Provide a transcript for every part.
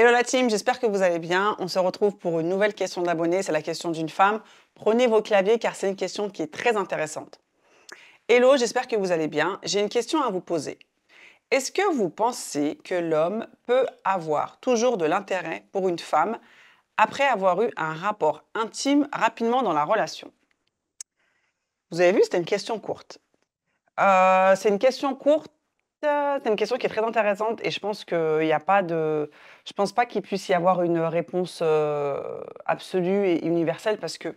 Hello la team, j'espère que vous allez bien. On se retrouve pour une nouvelle question d'abonnés, c'est la question d'une femme. Prenez vos claviers car c'est une question qui est très intéressante. Hello, j'espère que vous allez bien. J'ai une question à vous poser. Est-ce que vous pensez que l'homme peut avoir toujours de l'intérêt pour une femme après avoir eu un rapport intime rapidement dans la relation Vous avez vu, c'était une question courte. Euh, c'est une question courte c'est une question qui est très intéressante et je pense qu'il n'y a pas de. Je pense pas qu'il puisse y avoir une réponse euh, absolue et universelle parce que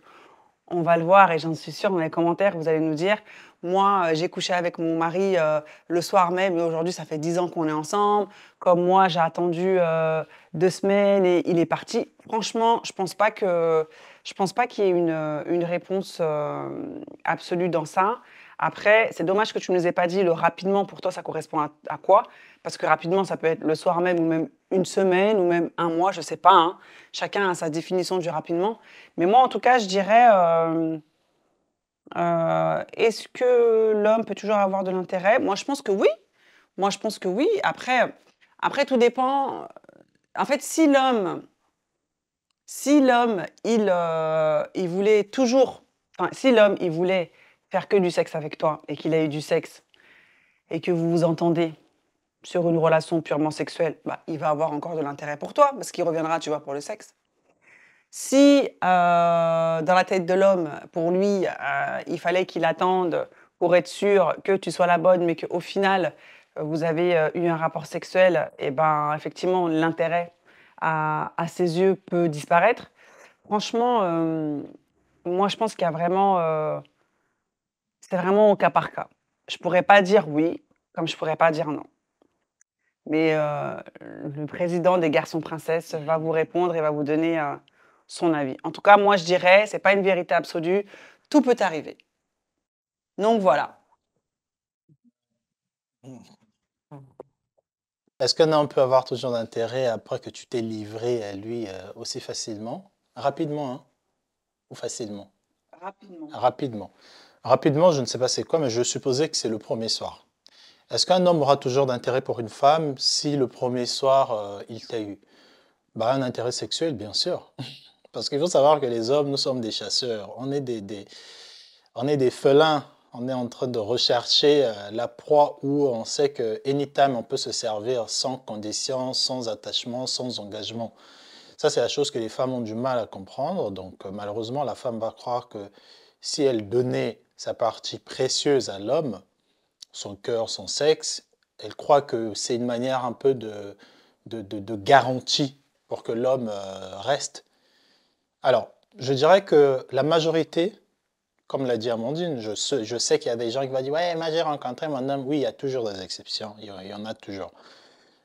on va le voir et j'en suis sûre dans les commentaires, vous allez nous dire Moi, euh, j'ai couché avec mon mari euh, le soir même et aujourd'hui, ça fait dix ans qu'on est ensemble. Comme moi, j'ai attendu deux semaines et il est parti. Franchement, je pense pas que je ne pense pas qu'il y ait une, euh, réponse euh, absolue dans ça. Après, c'est dommage que tu ne nous aies pas dit le rapidement pour toi, ça correspond à, quoi Parce que rapidement, ça peut être le soir même ou même une semaine ou même un mois, je ne sais pas. Hein. Chacun a sa définition du rapidement. Mais moi, en tout cas, je dirais euh, est-ce que l'homme peut toujours avoir de l'intérêt Moi, je pense que oui. Moi, je pense que oui. Après, après tout dépend. En fait, si l'homme si l'homme, il, euh, voulait toujours, si l'homme, il voulait faire que du sexe avec toi et qu'il a eu du sexe et que vous vous entendez sur une relation purement sexuelle, bah, il va avoir encore de l'intérêt pour toi parce qu'il reviendra, tu vois, pour le sexe. Si euh, dans la tête de l'homme, pour lui, euh, il fallait qu'il attende pour être sûr que tu sois la bonne, mais qu'au final, vous avez eu un rapport sexuel, et eh ben effectivement, l'intérêt à, ses yeux peut disparaître. Franchement, euh, moi, je pense qu'il y a vraiment. Euh, c'est vraiment au cas par cas. Je pourrais pas dire oui, comme je pourrais pas dire non. Mais euh, le président des garçons princesses va vous répondre et va vous donner son avis. En tout cas, moi, je dirais, c'est pas une vérité absolue. Tout peut arriver. Donc voilà. Est-ce qu'un homme peut avoir toujours d'intérêt après que tu t'es livré à lui euh, aussi facilement Rapidement, hein Ou facilement Rapidement. Rapidement. Rapidement, je ne sais pas c'est quoi, mais je supposais que c'est le premier soir. Est-ce qu'un homme aura toujours d'intérêt pour une femme si le premier soir, euh, il t'a eu bah, Un intérêt sexuel, bien sûr. Parce qu'il faut savoir que les hommes, nous sommes des chasseurs. On est des, on est des felins on est en train de rechercher euh, la proie où on sait que anytime on peut se servir sans condition, sans attachement, sans engagement. Ça, c'est la chose que les femmes ont du mal à comprendre. Donc, euh, malheureusement, la femme va croire que si elle donnait sa partie précieuse à l'homme, son cœur, son sexe, elle croit que c'est une manière un peu de garantie pour que l'homme euh, reste. Alors, je dirais que la majorité comme l'a dit Amandine, je sais, qu'il y a des gens qui vont dire Ouais, mais j'ai rencontré mon homme. Oui, il y a toujours des exceptions, il y en a toujours.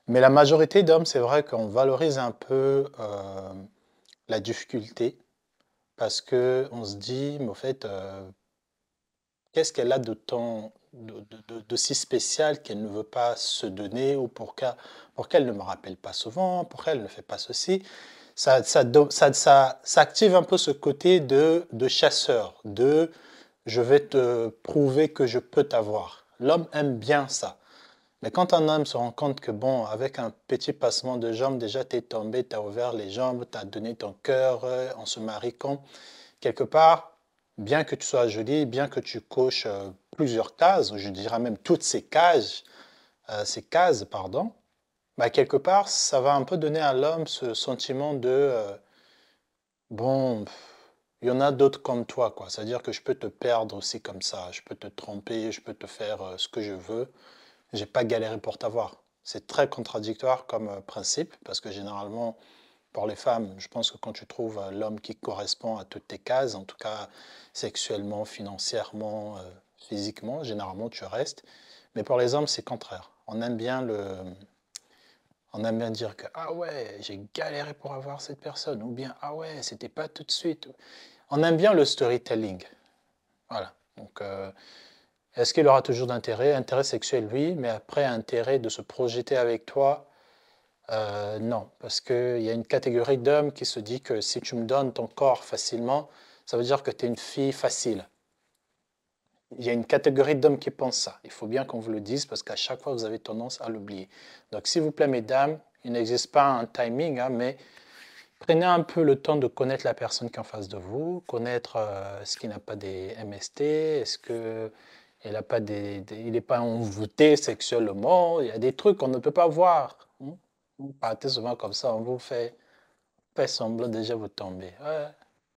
Mais la majorité d'hommes, c'est vrai qu'on valorise un peu euh, la difficulté parce qu'on se dit Mais au fait, euh, qu'est-ce qu'elle a de tant de, si spécial qu'elle ne veut pas se donner ou pour, pour qu'elle ne me rappelle pas souvent, Pourquoi elle ne fait pas ceci ça, ça, ça, ça, active un peu ce côté de, de chasseur, de je vais te prouver que je peux t'avoir. L'homme aime bien ça. Mais quand un homme se rend compte que, bon, avec un petit passement de jambes, déjà t'es tombé, t'as ouvert les jambes, t'as donné ton cœur, en euh, se marie quelque part, bien que tu sois joli, bien que tu coches euh, plusieurs cases, je dirais même toutes ces cases, euh, ces cases, pardon, bah, quelque part, ça va un peu donner à l'homme ce sentiment de euh, bon, il y en a d'autres comme toi, quoi. C'est-à-dire que je peux te perdre aussi comme ça, je peux te tromper, je peux te faire euh, ce que je veux. J'ai pas galéré pour t'avoir. C'est très contradictoire comme euh, principe parce que généralement, pour les femmes, je pense que quand tu trouves l'homme qui correspond à toutes tes cases, en tout cas sexuellement, financièrement, physiquement, généralement tu restes. Mais pour les hommes, c'est contraire. On aime bien le on aime bien dire que ah ouais, j'ai galéré pour avoir cette personne, ou bien ah ouais, c'était pas tout de suite. On aime bien le storytelling. Voilà. Donc, euh, est-ce qu'il aura toujours d'intérêt Intérêt sexuel, oui, mais après, intérêt de se projeter avec toi, euh, non. Parce qu'il y a une catégorie d'hommes qui se dit que si tu me donnes ton corps facilement, ça veut dire que tu es une fille facile. Il y a une catégorie d'hommes qui pensent ça. Il faut bien qu'on vous le dise parce qu'à chaque fois, vous avez tendance à l'oublier. Donc, s'il vous plaît, mesdames, il n'existe pas un timing, hein, mais prenez un peu le temps de connaître la personne qui est en face de vous, connaître euh, ce qui n'a pas des MST, est-ce que il n'est pas, des, il pas envoûté sexuellement, il y a des trucs qu'on ne peut pas voir. Vous hein. partez souvent comme ça, on vous fait, fait semblant déjà vous tomber.